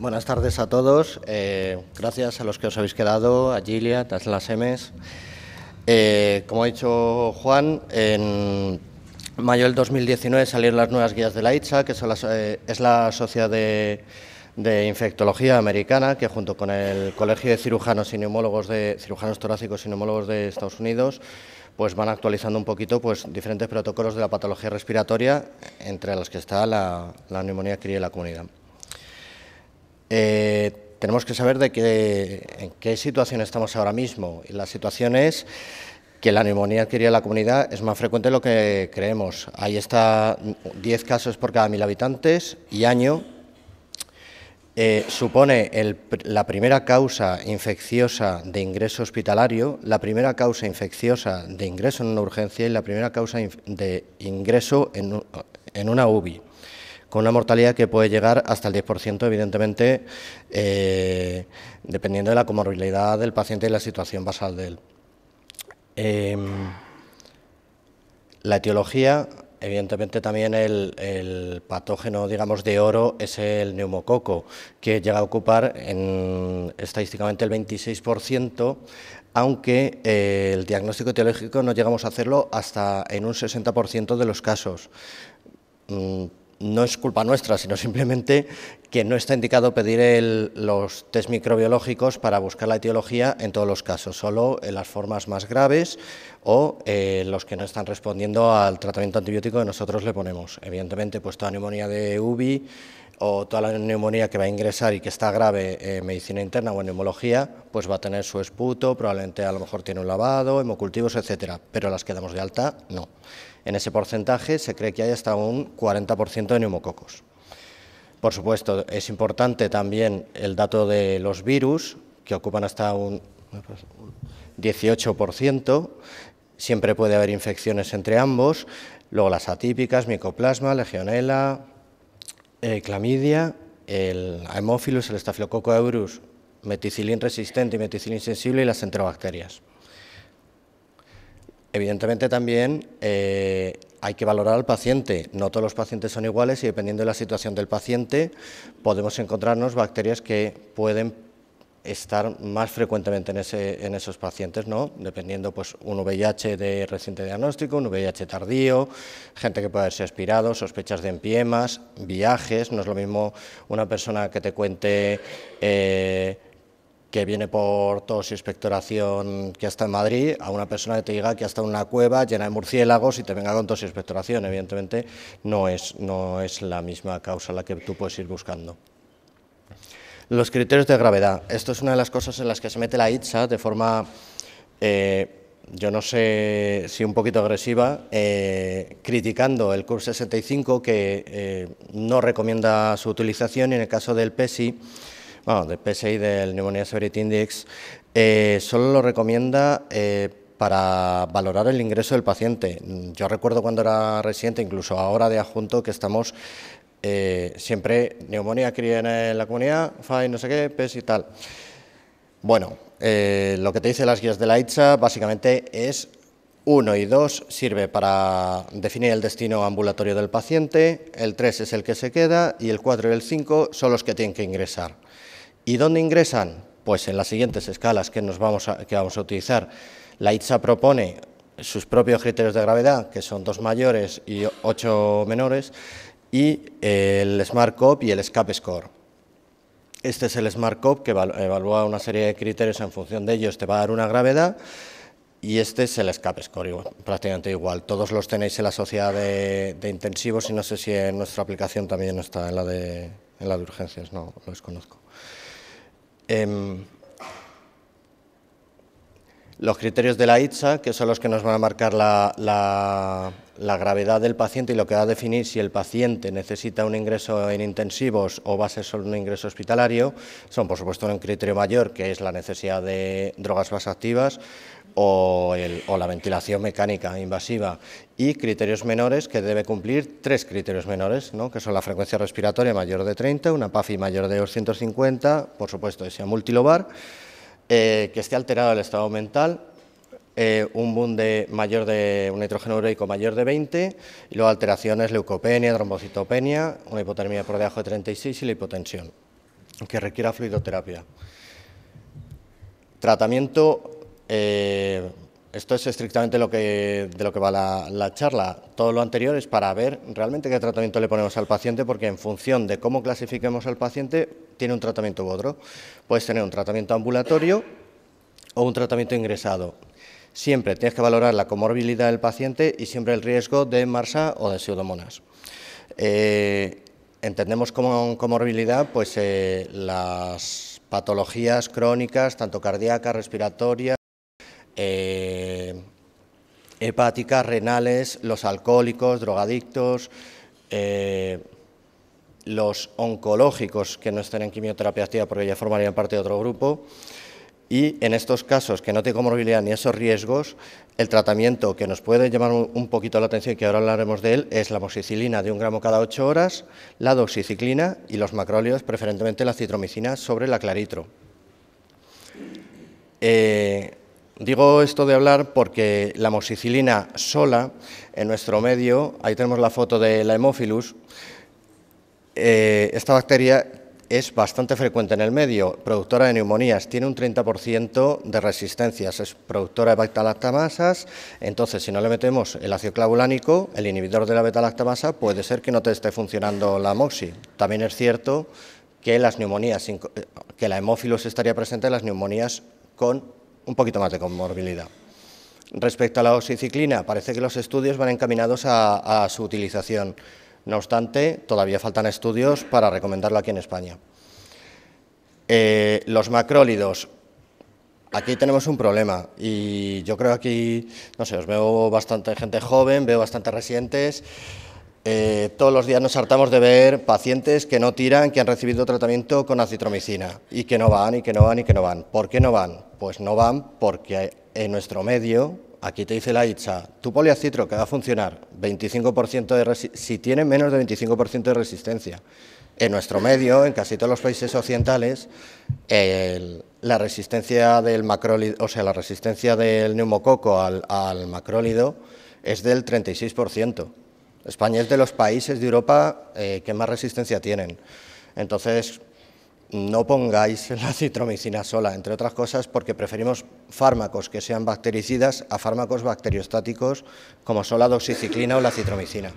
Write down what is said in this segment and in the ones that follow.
Buenas tardes a todos. Eh, gracias a los que os habéis quedado, a Gilia, a las Emes. Eh, como ha dicho Juan, en mayo del 2019 salieron las nuevas guías de la ITSA, que eh, es la sociedad de, infectología americana, que junto con el Colegio de Cirujanos y Neumólogos de Cirujanos Torácicos y Neumólogos de Estados Unidos, pues van actualizando un poquito pues, diferentes protocolos de la patología respiratoria, entre los que está la, la neumonía cría y la comunidad. Eh, tenemos que saber de qué, en qué situación estamos ahora mismo. la situación es que la neumonía adquirida en la comunidad es más frecuente de lo que creemos. Ahí está 10 casos por cada mil habitantes y año. Eh, supone la primera causa infecciosa de ingreso hospitalario, la primera causa infecciosa de ingreso en una urgencia y la primera causa de ingreso en, en una UBI con una mortalidad que puede llegar hasta el 10%, evidentemente, eh, dependiendo de la comorbilidad del paciente y la situación basal de él. Em, la etiología, evidentemente también el, patógeno, digamos, de oro es el neumococo, que llega a ocupar estadísticamente el 26%, aunque eh, el diagnóstico etiológico no llegamos a hacerlo hasta en un 60% de los casos. Mm, no es culpa nuestra, sino simplemente que no está indicado pedir los test microbiológicos para buscar la etiología en todos los casos, solo en las formas más graves o eh, los que no están respondiendo al tratamiento antibiótico que nosotros le ponemos. Evidentemente, pues toda neumonía de UVI, o toda la neumonía que va a ingresar y que está grave en medicina interna o en neumología, pues va a tener su esputo, probablemente a lo mejor tiene un lavado, hemocultivos, etcétera, pero las que damos de alta no. En ese porcentaje se cree que hay hasta un 40% de neumococos. Por supuesto, es importante también el dato de los virus, que ocupan hasta un 18%. Siempre puede haber infecciones entre ambos. Luego las atípicas, micoplasma, legionela, eh, clamidia, el hemófilus el estafilococo aureus, meticilín resistente y meticilín sensible y las enterobacterias. Evidentemente también eh, hay que valorar al paciente. No todos los pacientes son iguales y dependiendo de la situación del paciente podemos encontrarnos bacterias que pueden estar más frecuentemente en, esos pacientes, ¿no? dependiendo pues, un VIH de reciente diagnóstico, un VIH tardío, gente que puede haberse aspirado, sospechas de empiemas, viajes, no es lo mismo una persona que te cuente eh, que viene por tos y expectoración que hasta en Madrid, a una persona que te diga que en una cueva llena de murciélagos y te venga con tos y expectoración, evidentemente no es, no es la misma causa la que tú puedes ir buscando. Los criterios de gravedad. Esto es una de las cosas en las que se mete la ITSA de forma, eh, yo no sé si un poquito agresiva, eh, criticando el CURS 65 que eh, no recomienda su utilización y en el caso del PSI, bueno, del PSI, del Pneumonia Severity Index, solo lo recomienda para valorar el ingreso del paciente. Yo recuerdo cuando era residente, incluso ahora de adjunto, que estamos eh, siempre neumonía cría en la comunidad, FAI, no sé qué, PES y tal. Bueno, eh, lo que te dicen las guías de la ITSA básicamente es ...uno y dos sirve para definir el destino ambulatorio del paciente, el 3 es el que se queda y el 4 y el 5 son los que tienen que ingresar. ¿Y dónde ingresan? Pues en las siguientes escalas que, nos vamos, que vamos a utilizar. La ITSA propone sus propios criterios de gravedad, que son dos mayores y ocho menores, y el Smart Cop y el Escape Score. Este es el Smart Cop que evalúa una serie de criterios en función de ellos, te va a dar una gravedad y este es el Escape Score, prácticamente igual. Todos los tenéis en la sociedad de, intensivos y no sé si en nuestra aplicación también está en la de, en la urgencias, no, los conozco. Em, los criterios de la ITSA, que son los que nos van a marcar la, la gravedad del paciente y lo que va a definir si el paciente necesita un ingreso en intensivos o va a ser solo un ingreso hospitalario son, por supuesto, un criterio mayor, que es la necesidad de drogas más o, o la ventilación mecánica invasiva, y criterios menores que debe cumplir tres criterios menores, ¿no? que son la frecuencia respiratoria mayor de 30, una PAFI mayor de 250, por supuesto, que sea multilobar, eh, que esté alterado el estado mental eh, un boom de mayor de un nitrógeno ureico mayor de 20 y luego alteraciones leucopenia, trombocitopenia, una hipotermia por debajo de 36 y la hipotensión, que requiera fluidoterapia. Tratamiento eh, esto es estrictamente lo de lo que va la, la, charla. Todo lo anterior es para ver realmente qué tratamiento le ponemos al paciente, porque en función de cómo clasifiquemos al paciente, tiene un tratamiento u otro. Puedes tener un tratamiento ambulatorio o un tratamiento ingresado. Siempre tienes que valorar la comorbilidad del paciente y siempre el riesgo de MARSA o de pseudomonas. Eh, entendemos como comorbilidad pues, eh, las patologías crónicas, tanto cardíacas, respiratorias, eh, hepáticas, renales, los alcohólicos, drogadictos, los oncológicos que no estén en quimioterapia activa porque ya formarían parte de otro grupo, y en estos casos que no tienen comorbilidad ni esos riesgos, el tratamiento que nos puede llamar un poquito la atención, y que ahora hablaremos de él, es la moxicilina de un gramo cada ocho horas, la doxiciclina y los macróleos, preferentemente la citromicina sobre la claritro. Eh, digo esto de hablar porque la moxicilina sola, en nuestro medio, ahí tenemos la foto de la hemophilus, eh, esta bacteria es bastante frecuente en el medio, productora de neumonías, tiene un 30% de resistencias, es productora de beta-lactamasas, entonces si no le metemos el ácido clavulánico, el inhibidor de la beta-lactamasa, puede ser que no te esté funcionando la moxi. También es cierto que las neumonías, eh, que la hemófilos estaría presente en las neumonías con un poquito más de comorbilidad. Respecto a la oxiciclina, parece que los estudios van encaminados a su utilización. No obstante, todavía faltan estudios para recomendarlo aquí en España. Eh, los macrólidos. Aquí tenemos un problema y yo creo aquí, no sé, os veo bastante gente joven, veo bastante residentes. Eh, todos los días nos hartamos de ver pacientes que no tiran, que han recibido tratamiento con acitromicina y que no van y que no van y que no van. ¿Por qué no van? Pues no van porque en nuestro medio aquí te dice la ITSA, tu poliacitro que va a funcionar 25% de si tiene menos de 25% de resistencia. En nuestro medio, en casi todos los países occidentales, la resistencia del macrólido, o sea, la resistencia del neumococo al, macrólido es del 36%. España es de los países de Europa eh, que más resistencia tienen. Entonces, no pongáis la citromicina sola, entre otras cosas porque preferimos fármacos que sean bactericidas a fármacos bacteriostáticos como son la doxiciclina o la citromicina.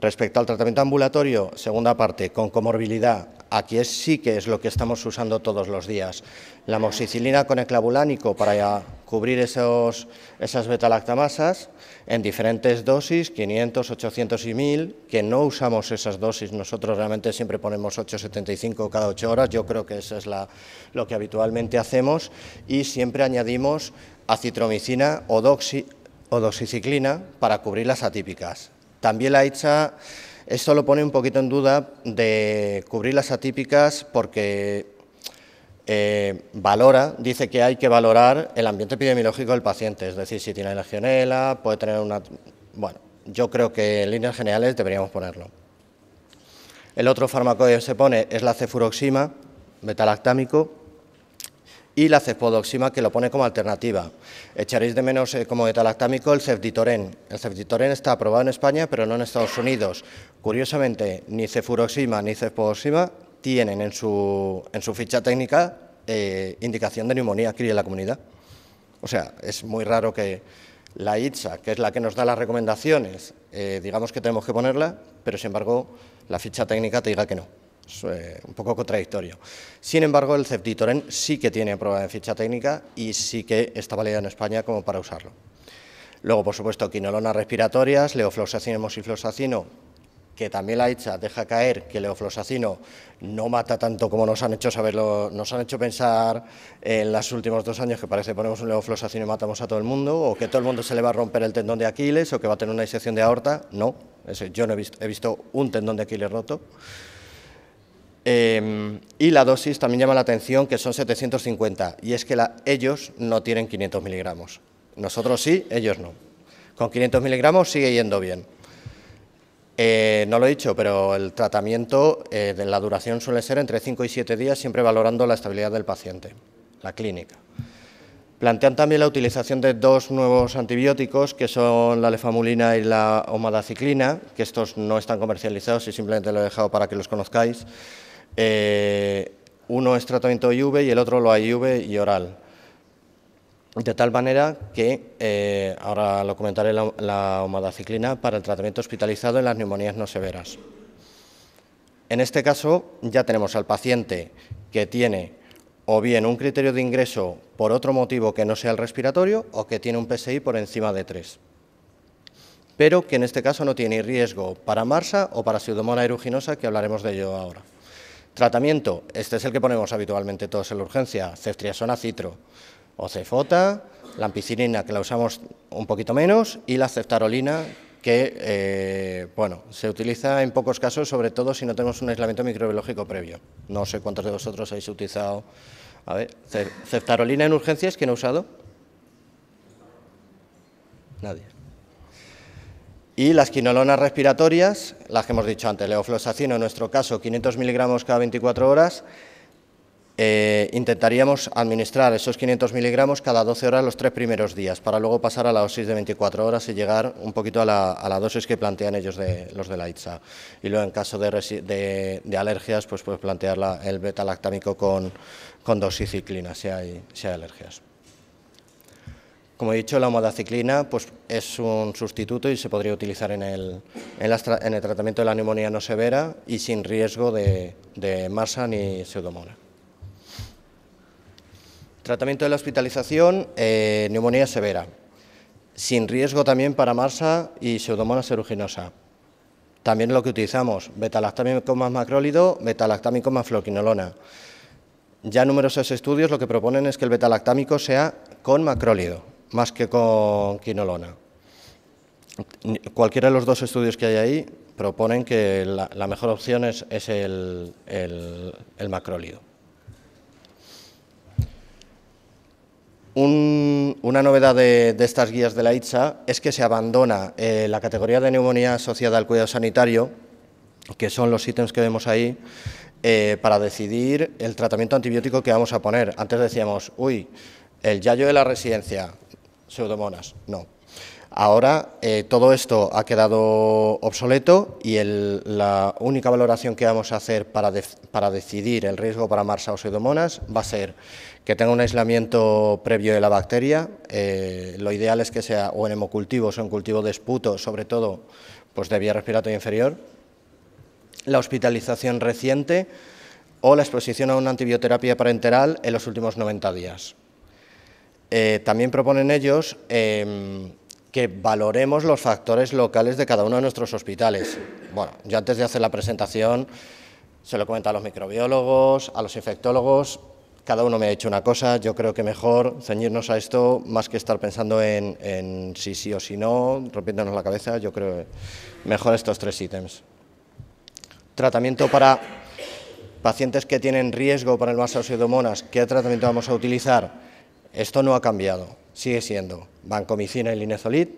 Respecto al tratamiento ambulatorio, segunda parte, con comorbilidad, aquí es, sí que es lo que estamos usando todos los días. La moxicilina con clavulánico para cubrir esos, esas betalactamasas en diferentes dosis, 500, 800 y 1000, que no usamos esas dosis, nosotros realmente siempre ponemos 8,75 cada 8 horas, yo creo que eso es lo que habitualmente hacemos, y siempre añadimos acitromicina o, o doxiciclina para cubrir las atípicas. También la ICHA, esto lo pone un poquito en duda de cubrir las atípicas porque eh, valora, dice que hay que valorar el ambiente epidemiológico del paciente, es decir, si tiene legionela, puede tener una... Bueno, yo creo que en líneas generales deberíamos ponerlo. El otro fármaco que se pone es la cefuroxima, metalactámico, y la cefpodoxima que lo pone como alternativa. Echaréis de menos eh, como etalactámico el cefditoren. El cefditoren está aprobado en España, pero no en Estados Unidos. Curiosamente, ni cefuroxima ni cefpodoxima tienen en su, ficha técnica eh, indicación de neumonía aquí en la comunidad. O sea, es muy raro que la ITSA, que es la que nos da las recomendaciones, eh, digamos que tenemos que ponerla, pero sin embargo la ficha técnica te diga que no un poco contradictorio. Sin embargo, el ceftitoren sí que tiene prueba de ficha técnica y sí que está válida en España como para usarlo. Luego, por supuesto, quinolonas respiratorias, leofloxacino, moxifloxacino... que también la hecha deja caer que leofloxacino no mata tanto como nos han hecho saberlo, nos han hecho pensar en los últimos dos años que parece que ponemos un leofloxacino y matamos a todo el mundo, o que todo el mundo se le va a romper el tendón de Aquiles, o que va a tener una disección de aorta. No, yo no he visto un tendón de Aquiles roto. Em, y la dosis también llama la atención que son 750 y es que ellos no tienen 500 miligramos. Nosotros sí, ellos no. Con 500 miligramos sigue yendo bien. Eh, no lo he dicho, pero el tratamiento eh, de la duración suele ser entre 5 y 7 días, siempre valorando la estabilidad del paciente, la clínica. Plantean también la utilización de dos nuevos antibióticos, que son la lefamulina y la omadaciclina, que estos no están comercializados y simplemente lo he dejado para que los conozcáis. Eh, uno es tratamiento IV y el otro lo IV y oral. De tal manera que, eh, ahora lo comentaré, la, la para el tratamiento hospitalizado en las neumonías no severas. En este caso ya tenemos al paciente que tiene o bien un criterio de ingreso por otro motivo que no sea el respiratorio o que tiene un PSI por encima de 3, pero que en este caso no tiene riesgo para MARSA o para pseudomonas aeruginosa, que hablaremos de ello ahora. Tratamiento, este es el que ponemos habitualmente todos en la urgencia, ceftriasona citro o cefota, la ampicilina que la usamos un poquito menos y la ceftarolina que eh, bueno, se utiliza en pocos casos, sobre todo si no tenemos un aislamiento microbiológico previo. No sé cuántos de vosotros habéis utilizado. A ver, ceftarolina en urgencias, ¿quién ha usado? Nadie. Y las quinolonas respiratorias, las que hemos dicho antes, leofloxacino en nuestro caso 500 miligramos cada 24 horas, eh, intentaríamos administrar esos 500 miligramos cada 12 horas los tres primeros días, para luego pasar a la dosis de 24 horas y llegar un poquito a la, a la dosis que plantean ellos de, los de la ITSA. Y luego, en caso de, alergias, pues puedes plantear el beta-lactámico con, con dosis ciclina, si hay, si hay alergias. Como he dicho, la homodaciclina pues, es un sustituto y se podría utilizar en el, tratamiento de la neumonía no severa y sin riesgo de, de ni pseudomona. Tratamiento de la hospitalización, eh, neumonía severa, sin riesgo también para MARSA y pseudomonas seruginosa. También lo que utilizamos, betalactámico más macrólido, betalactámico más floquinolona. Ya numerosos estudios lo que proponen es que el betalactámico sea con macrólido, más que con quinolona. Cualquiera de los dos estudios que hay ahí proponen que la, mejor opción es, el, macrólido. una novedad de, estas guías de la ITSA es que se abandona eh, la categoría de neumonía asociada al cuidado sanitario, que son los ítems que vemos ahí, eh, para decidir el tratamiento antibiótico que vamos a poner. Antes decíamos, uy, el yayo de la residencia, pseudomonas, no. Ahora eh, todo esto ha quedado obsoleto y la única valoración que vamos a hacer para, decidir el riesgo para Marsa o pseudomonas va a ser que tenga un aislamiento previo de la bacteria. Eh, lo ideal es que sea o en hemocultivos o en cultivo de esputo, sobre todo pues de vía respiratoria inferior. La hospitalización reciente o la exposición a una antibioterapia parenteral en los últimos 90 días. Eh, también proponen ellos em, que valoremos los factores locales de cada uno de nuestros hospitales. Bueno, yo antes de hacer la presentación se lo comento a los microbiólogos, a los infectólogos, cada uno me ha dicho una cosa, yo creo que mejor ceñirnos a esto más que estar pensando en, sí, sí o si no, rompiéndonos la cabeza, yo creo mejor estos tres ítems. Tratamiento para pacientes que tienen riesgo para el más pseudomonas, ¿qué tratamiento vamos a utilizar? Esto no ha cambiado, sigue siendo vancomicina y linezolid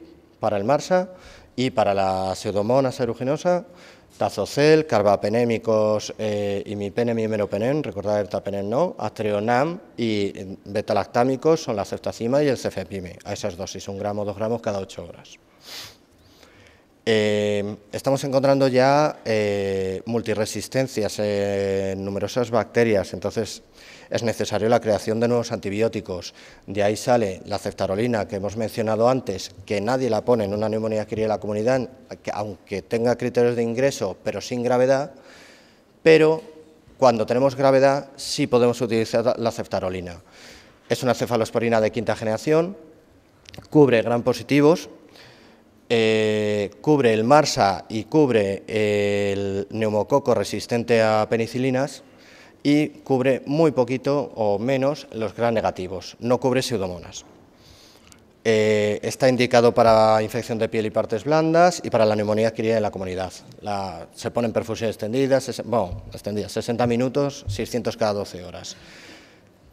para el MARSA y para la pseudomonas aeruginosa, tazocel, carbapenémicos, eh, imipenem y meropenem, recordad el tapenem no, atreonam y betalactámicos son la ceftacima y el cefepime, a esas dosis, un gramo, dos gramos cada ocho horas. Em, estamos encontrando ya eh, multiresistencias en numerosas bacterias, entonces es necesario la creación de nuevos antibióticos. De ahí sale la ceftarolina que hemos mencionado antes, que nadie la pone en una neumonía adquirida en la comunidad, aunque tenga criterios de ingreso, pero sin gravedad, pero cuando tenemos gravedad sí podemos utilizar la ceftarolina. Es una cefalosporina de quinta generación, cubre gran positivos, eh, cubre el MARSA y cubre el neumococo resistente a penicilinas y cubre muy poquito o menos los gran negativos, no cubre pseudomonas. Eh, está indicado para infección de piel y partes blandas y para la neumonía adquirida en la comunidad. se ponen perfusiones extendidas, bueno, extendidas, 60 minutos, 600 cada 12 horas.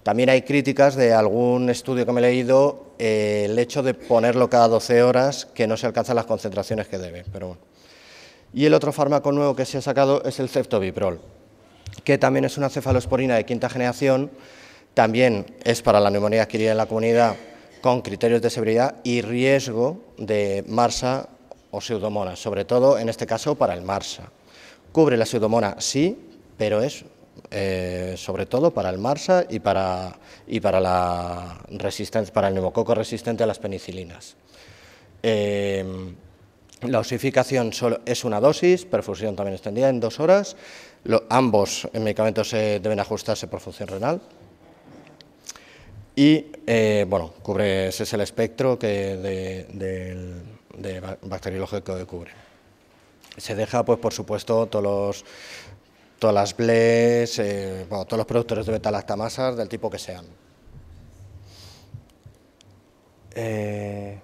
También hay críticas de algún estudio que me he leído, eh, el hecho de ponerlo cada 12 horas, que no se alcanzan las concentraciones que debe. Pero Y el otro fármaco nuevo que se ha sacado es el ceftobiprol, que también es una cefalosporina de quinta generación, también es para la neumonía adquirida en la comunidad con criterios de severidad y riesgo de MARSA o pseudomonas, sobre todo en este caso para el MARSA. Cubre la pseudomona, sí, pero es eh, sobre todo para el MARSA y para, y para, la resistencia, para el neumococo resistente a las penicilinas. Eh, la osificación solo es una dosis, perfusión también extendida en dos horas. ambos medicamentos se deben ajustarse por función renal. Y eh, bueno, cubre, ese es el espectro que de, bacteriológico que cubre. Se deja, pues por supuesto, todos los todas las BLEs, eh, todos los productores de beta lactamasas del tipo que sean. Eh,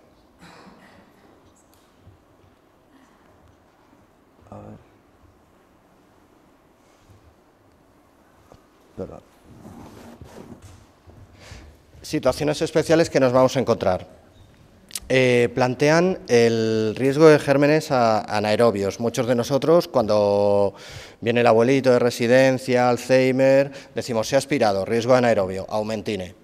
Situaciones especiales que nos vamos a encontrar. Eh, plantean el riesgo de gérmenes anaerobios. Muchos de nosotros, cuando viene el abuelito de residencia, Alzheimer, decimos, se ha aspirado, riesgo anaerobio, aumentine.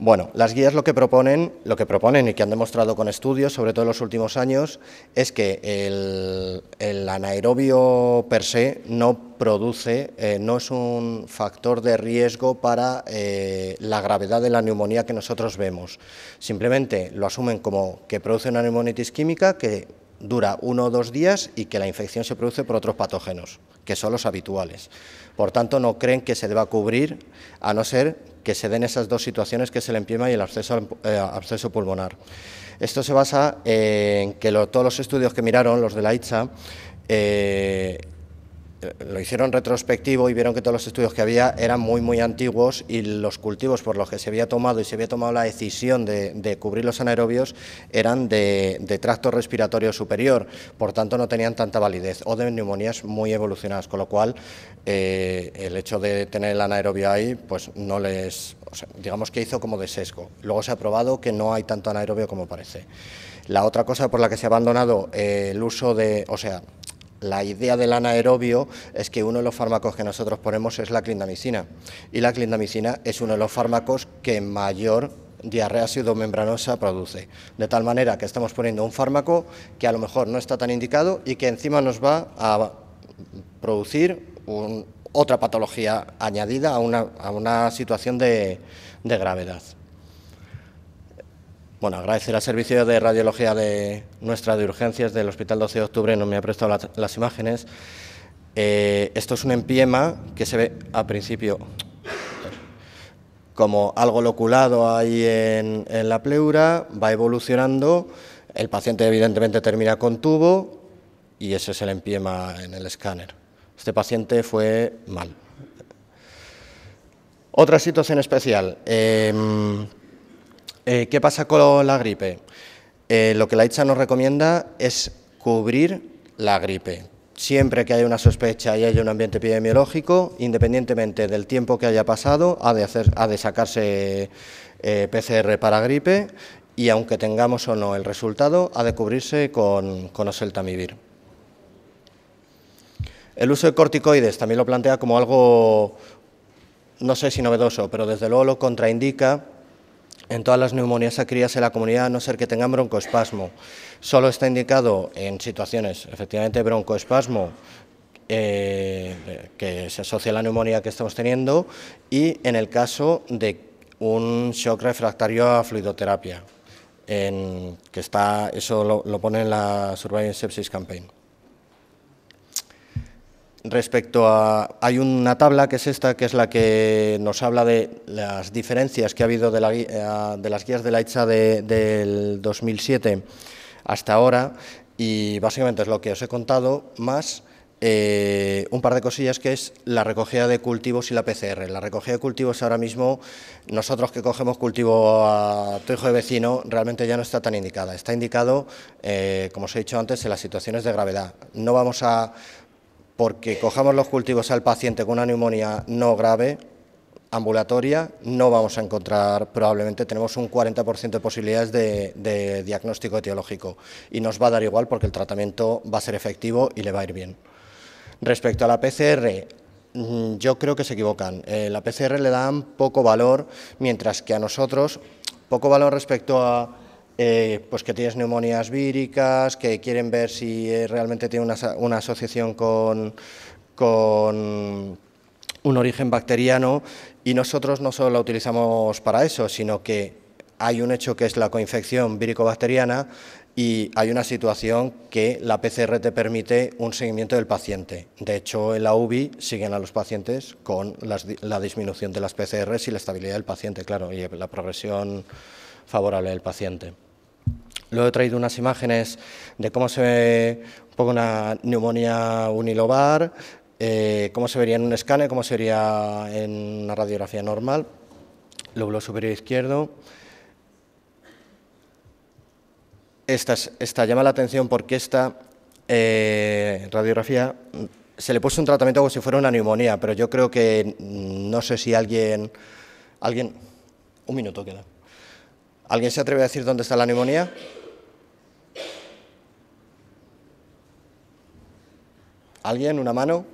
Bueno, las guías lo que proponen, lo que proponen y que han demostrado con estudios, sobre todo en los últimos años, es que el, anaerobio per se no produce, eh, no es un factor de riesgo para eh, la gravedad de la neumonía que nosotros vemos. Simplemente lo asumen como que produce una neumonitis química que dura uno o dos días y que la infección se produce por otros patógenos, que son los habituales. Por tanto, no creen que se deba cubrir, a no ser que se den esas dos situaciones, que es el empiema y el absceso, eh, pulmonar. Esto se basa en que todos los estudios que miraron, los de la ITSA, eh, lo hicieron retrospectivo y vieron que todos los estudios que había eran muy, muy antiguos y los cultivos por los que se había tomado y se había tomado la decisión de, cubrir los anaerobios eran de, tracto respiratorio superior, por tanto no tenían tanta validez o de neumonías muy evolucionadas, con lo cual eh, el hecho de tener el anaerobio ahí, pues no les, digamos que hizo como de sesgo. Luego se ha probado que no hay tanto anaerobio como parece. La otra cosa por la que se ha abandonado eh, el uso de, o sea, la idea del anaerobio es que uno de los fármacos que nosotros ponemos es la clindamicina y la clindamicina es uno de los fármacos que mayor diarrea pseudomembranosa produce. De tal manera que estamos poniendo un fármaco que a lo mejor no está tan indicado y que encima nos va a producir otra patología añadida a una, situación de gravedad. Bueno, agradecer al servicio de radiología de nuestra de urgencias del Hospital 12 de Octubre, no me ha prestado las imágenes. Eh, esto es un empiema que se ve al principio como algo loculado ahí en, la pleura, va evolucionando, el paciente evidentemente termina con tubo y ese es el empiema en el escáner. Este paciente fue mal. Otra situación especial. Em, eh, ¿Qué pasa con la gripe? Eh, lo que la ITSA nos recomienda es cubrir la gripe. Siempre que haya una sospecha y haya un ambiente epidemiológico, independientemente del tiempo que haya pasado, ha de, sacarse eh, PCR para gripe y aunque tengamos o no el resultado, ha de cubrirse con, con oseltamivir. El uso de corticoides también lo plantea como algo, no sé si novedoso, pero desde luego lo contraindica en todas las neumonías acrías en la comunidad, a no ser que tengan broncoespasmo. Solo está indicado en situaciones, efectivamente, broncoespasmo, eh, que se asocia a la neumonía que estamos teniendo, y en el caso de un shock refractario a fluidoterapia, en, que está, eso lo, pone en la Surveillance Sepsis Campaign respecto a... Hay una tabla que es esta, que es la que nos habla de las diferencias que ha habido de, eh, las guías de la ICHA de, del 2007 hasta ahora y básicamente es lo que os he contado, más eh, un par de cosillas que es la recogida de cultivos y la PCR. La recogida de cultivos ahora mismo, nosotros que cogemos cultivo a tu hijo de vecino, realmente ya no está tan indicada. Está indicado, eh, como os he dicho antes, en las situaciones de gravedad. No vamos a porque cojamos los cultivos al paciente con una neumonía no grave, ambulatoria, no vamos a encontrar, probablemente tenemos un 40% de posibilidades de, diagnóstico etiológico y nos va a dar igual porque el tratamiento va a ser efectivo y le va a ir bien. Respecto a la PCR, mm, yo creo que se equivocan. Eh, la PCR le dan poco valor, mientras que a nosotros, poco valor respecto a eh, pues que tienes neumonías víricas, que quieren ver si eh, realmente tiene una, asociación con, un origen bacteriano y nosotros no solo la utilizamos para eso, sino que hay un hecho que es la coinfección vírico-bacteriana y hay una situación que la PCR te permite un seguimiento del paciente. De hecho, en la UBI siguen a los pacientes con la disminución de las PCRs y la estabilidad del paciente, claro, y la progresión favorable del paciente. Luego he traído unas imágenes de cómo se ve una neumonía unilobar, eh, cómo se vería en un escáner, cómo se vería en una radiografía normal, lóbulo superior izquierdo. Esta, llama la atención porque esta eh, radiografía mm, se le puso un tratamiento como si fuera una neumonía, pero yo creo que mm, no sé si alguien, alguien, un minuto queda. ¿Alguien se atreve a decir dónde está la neumonía? ¿Alguien? ¿Una mano?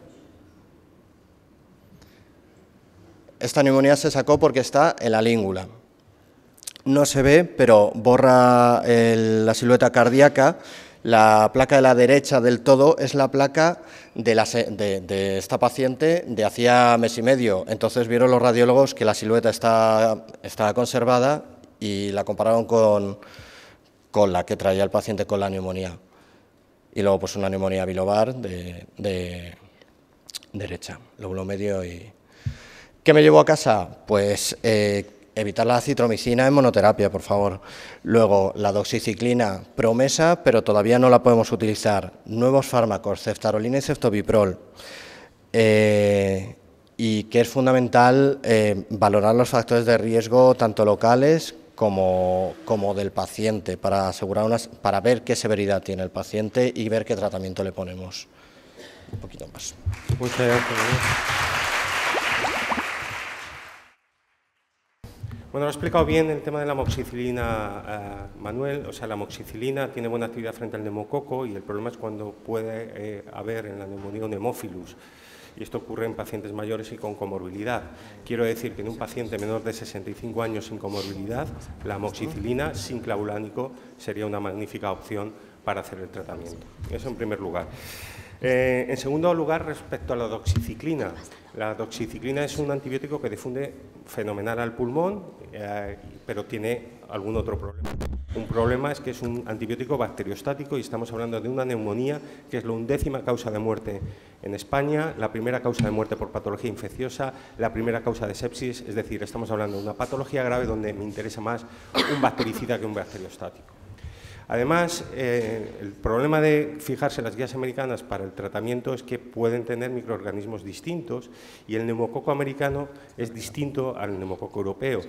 Esta neumonía se sacó porque está en la língula. No se ve, pero borra la silueta cardíaca. La placa de la derecha del todo es la placa de, de, esta paciente de hacía mes y medio. Entonces vieron los radiólogos que la silueta está, está conservada y la compararon con, con la que traía el paciente con la neumonía y luego pues una neumonía bilobar de, derecha, lóbulo medio y... ¿Qué me llevo a casa? Pues eh, evitar la citromicina en monoterapia, por favor. Luego, la doxiciclina, promesa, pero todavía no la podemos utilizar. Nuevos fármacos, ceftarolina y ceftobiprol. Eh, y que es fundamental eh, valorar los factores de riesgo tanto locales como, del paciente, para, asegurar unas, para ver qué severidad tiene el paciente y ver qué tratamiento le ponemos. Un poquito más. Muchas gracias. Bueno, lo ha explicado bien el tema de la moxicilina, eh, Manuel. O sea, la moxicilina tiene buena actividad frente al neumococo y el problema es cuando puede eh, haber en la neumonía un hemófilus y esto ocurre en pacientes mayores y con comorbilidad. Quiero decir que en un paciente menor de 65 años sin comorbilidad, la amoxicilina sin clavulánico sería una magnífica opción para hacer el tratamiento. Eso en primer lugar. Eh, en segundo lugar, respecto a la doxiciclina. La doxiciclina es un antibiótico que difunde fenomenal al pulmón, eh, pero tiene algún otro problema. Un problema es que es un antibiótico bacteriostático y estamos hablando de una neumonía que es la undécima causa de muerte en España, la primera causa de muerte por patología infecciosa, la primera causa de sepsis, es decir, estamos hablando de una patología grave donde me interesa más un bactericida que un bacteriostático. Además, eh, el problema de fijarse las guías americanas para el tratamiento es que pueden tener microorganismos distintos y el neumococo americano es distinto al neumococo europeo.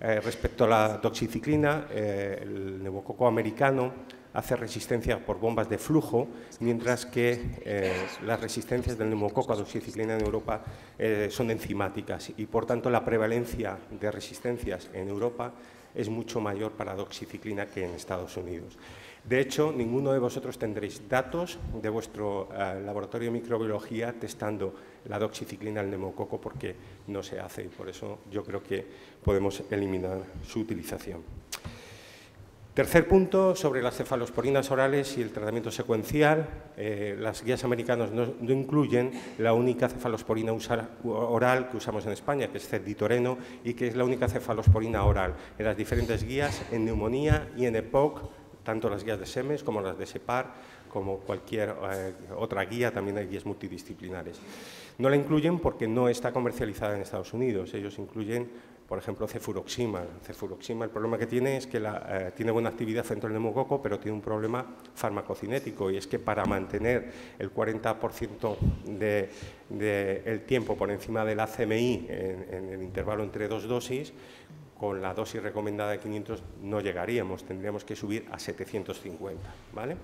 Eh, respecto a la doxiciclina, eh, el neumococo americano hace resistencia por bombas de flujo, mientras que las resistencias del neumococo a doxiciclina en Europa son enzimáticas y, por tanto, la prevalencia de resistencias en Europa es mucho mayor para doxiciclina que en Estados Unidos. De hecho, ninguno de vosotros tendréis datos de vuestro eh, laboratorio de microbiología testando la doxiciclina al neumococo porque no se hace y por eso yo creo que podemos eliminar su utilización. Tercer punto, sobre las cefalosporinas orales y el tratamiento secuencial. Eh, las guías americanas no, incluyen la única cefalosporina oral que usamos en España, que es ceditoreno, y que es la única cefalosporina oral. En las diferentes guías, en neumonía y en EPOC, tanto las guías de SEMES como las de SEPAR, como cualquier eh, otra guía, también hay guías multidisciplinares. No la incluyen porque no está comercializada en Estados Unidos. Ellos incluyen por ejemplo, cefuroxima. Cefuroxima, el problema que tiene es que eh, tiene buena actividad dentro del neumococo, pero tiene un problema farmacocinético, y es que para mantener el 40% del de, el tiempo por encima de la CMI en, en el intervalo entre dos dosis, con la dosis recomendada de 500 no llegaríamos, tendríamos que subir a 750, ¿vale?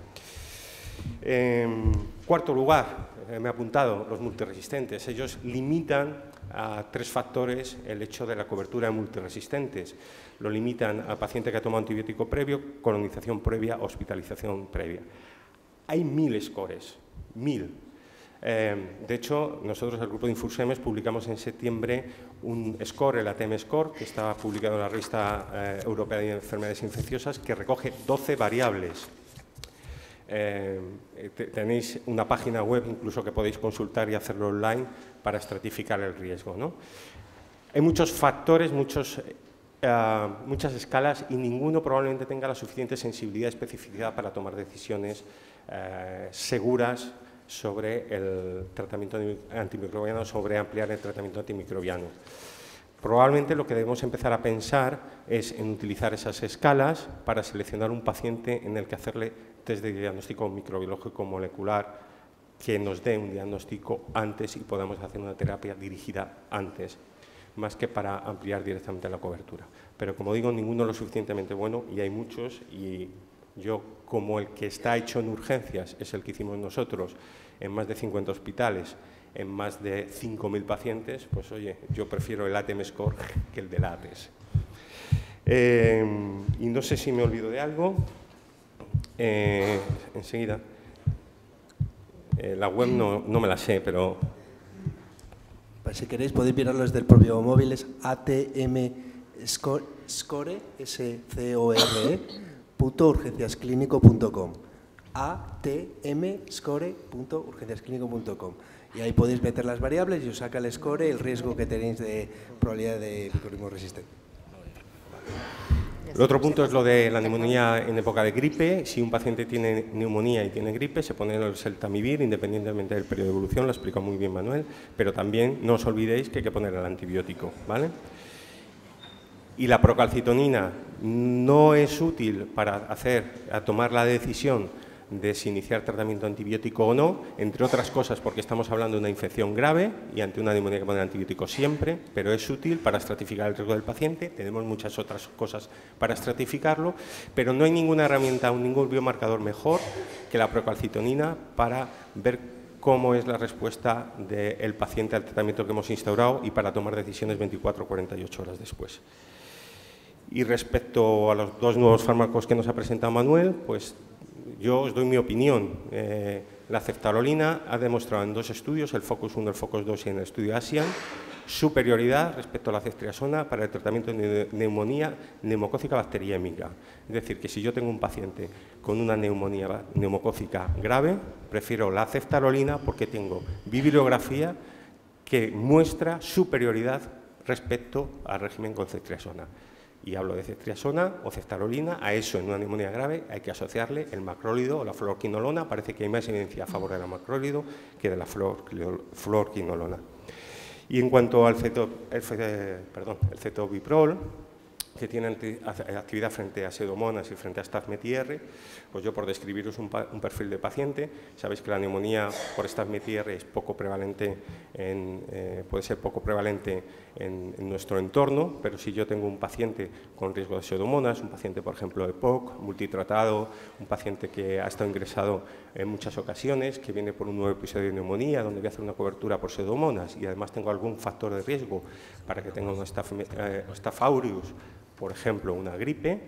En em, cuarto lugar, eh, me ha apuntado los multiresistentes. Ellos limitan a tres factores el hecho de la cobertura de multiresistentes. Lo limitan a paciente que ha tomado antibiótico previo, colonización previa, hospitalización previa. Hay mil scores, mil. Em, de hecho, nosotros, el grupo de Infursemes, publicamos en septiembre un score, el ATM Score, que estaba publicado en la revista eh, europea de enfermedades infecciosas, que recoge 12 variables eh, tenéis una página web incluso que podéis consultar y hacerlo online para estratificar el riesgo. ¿no? Hay muchos factores, muchos, eh, ah, muchas escalas y ninguno probablemente tenga la suficiente sensibilidad y especificidad para tomar decisiones eh, seguras sobre el tratamiento antimicrobiano, sobre ampliar el tratamiento antimicrobiano. Probablemente lo que debemos empezar a pensar es en utilizar esas escalas para seleccionar un paciente en el que hacerle test de diagnóstico microbiológico molecular que nos dé un diagnóstico antes y podamos hacer una terapia dirigida antes, más que para ampliar directamente la cobertura. Pero como digo, ninguno lo suficientemente bueno y hay muchos y yo como el que está hecho en urgencias es el que hicimos nosotros en más de 50 hospitales en más de 5.000 pacientes, pues oye, yo prefiero el ATM score que el de la ATES. Eh, y no sé si me olvido de algo. Eh, enseguida. Eh, la web no, no, me la sé, pero... Pues, si queréis podéis mirarlo desde el propio móvil, es ATM score, S -C -O -R -E, punto y ahí podéis meter las variables y os saca el score el riesgo que tenéis de probabilidad de turismo resistente. El otro punto es lo de la neumonía en época de gripe. Si un paciente tiene neumonía y tiene gripe, se pone el seltamivir independientemente del periodo de evolución, lo explicó muy bien Manuel, pero también no os olvidéis que hay que poner el antibiótico, ¿vale? Y la procalcitonina no es útil para hacer, a tomar la decisión de si iniciar tratamiento antibiótico o no, entre otras cosas porque estamos hablando de una infección grave y ante una neumonía que poner antibiótico siempre, pero es útil para estratificar el riesgo del paciente, tenemos muchas otras cosas para estratificarlo, pero no hay ninguna herramienta o ningún biomarcador mejor que la procalcitonina para ver cómo es la respuesta del paciente al tratamiento que hemos instaurado y para tomar decisiones 24 o 48 horas después. Y respecto a los dos nuevos fármacos que nos ha presentado Manuel, pues yo os doy mi opinión. Eh, la ceftarolina ha demostrado en dos estudios, el Focus 1, el Focus 2 y en el estudio ASIAN, superioridad respecto a la ceftriasona para el tratamiento de neumonía neumocócica bacteriémica. Es decir, que si yo tengo un paciente con una neumonía neumocócica grave, prefiero la ceftarolina porque tengo bibliografía que muestra superioridad respecto al régimen con ceftriasona y hablo de cestriasona o cestarolina, a eso en una neumonía grave hay que asociarle el macrólido o la fluorquinolona, parece que hay más evidencia a favor del la macrólido que de la fluorquinolona. Y en cuanto al el, cetobiprol, que tiene actividad frente a pseudomonas y frente a staph pues yo por describiros un, perfil de paciente, sabéis que la neumonía por estas MTR es poco prevalente eh, puede ser poco prevalente en, nuestro entorno, pero si yo tengo un paciente con riesgo de pseudomonas, un paciente por ejemplo de POC, multitratado, un paciente que ha estado ingresado en muchas ocasiones, que viene por un nuevo episodio de neumonía, donde voy a hacer una cobertura por pseudomonas y además tengo algún factor de riesgo para que tenga un staph eh, aureus, por ejemplo una gripe,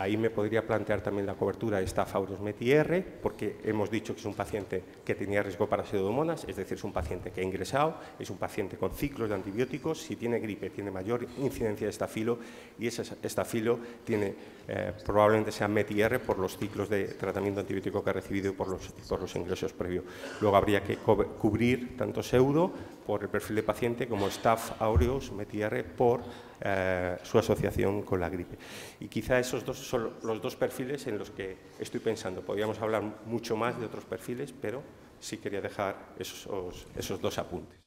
Ahí me podría plantear también la cobertura de Staph, Aureus metier, porque hemos dicho que es un paciente que tenía riesgo para pseudomonas, es decir, es un paciente que ha ingresado, es un paciente con ciclos de antibióticos, si tiene gripe tiene mayor incidencia de estafilo y ese estafilo tiene, eh, probablemente sea metier por los ciclos de tratamiento antibiótico que ha recibido y por los, ingresos previos. Luego habría que cubrir tanto pseudo por el perfil de paciente como staph aureus metier por eh, su asociación con la gripe. Y quizá esos dos son los dos perfiles en los que estoy pensando. Podríamos hablar mucho más de otros perfiles, pero sí quería dejar esos, esos dos apuntes.